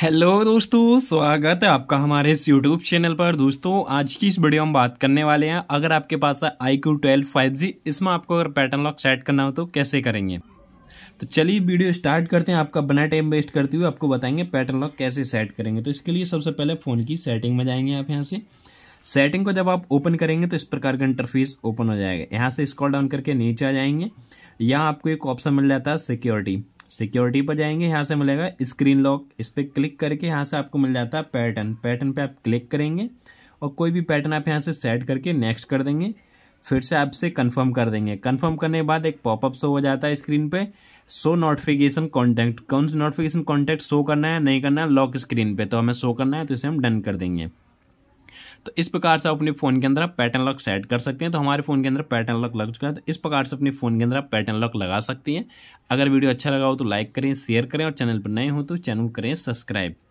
hello दोस्तों स्वागत है आपका हमारे इस यूट्यूब चैनल पर दोस्तों आज की इस वीडियो में बात करने वाले हैं अगर आपके पास है iQOO twelve five G इसमें आपको अगर पैटर्न लॉक सेट करना हो तो कैसे करेंगे तो चलिए वीडियो स्टार्ट करते हैं आपका बना टाइम वेस्ट करते हुए आपको बताएंगे पैटर्न लॉक कैसे सेट करेंगे तो इसके लिए सबसे पहले फ़ोन की सेटिंग में जाएंगे आप यहाँ से सेटिंग को जब आप ओपन करेंगे तो इस प्रकार का इंटरफेस ओपन हो जाएगा यहाँ से स्कॉल डाउन करके नीचे आ जाएंगे यहाँ आपको एक ऑप्शन मिल जाता है सिक्योरिटी सिक्योरिटी पर जाएंगे यहाँ से मिलेगा स्क्रीन लॉक इस पर क्लिक करके यहाँ से आपको मिल जाता है पैटर्न पैटर्न पे आप क्लिक करेंगे और कोई भी पैटर्न आप यहाँ से सेट करके नेक्स्ट कर देंगे फिर से आपसे कंफर्म कर देंगे कंफर्म करने के बाद एक पॉपअप शो हो जाता है स्क्रीन पे शो नोटिफिकेशन कॉन्टैक्ट कौन सा नोटिफिकेशन कॉन्टैक्ट शो करना है नहीं करना है लॉक स्क्रीन पे तो हमें शो करना है तो इसे हम डन कर देंगे तो इस प्रकार से आप अपने फ़ोन के अंदर आप पैटर्न लॉक सेट कर सकते हैं तो हमारे फ़ोन के अंदर पैटर्न लॉक लग चुका है तो इस प्रकार से अपने फ़ोन के अंदर आप पैटर्न लॉक लगा सकती हैं अगर वीडियो अच्छा लगा हो तो लाइक करें शेयर करें और चैनल पर नए हो तो चैनल करें सब्सक्राइब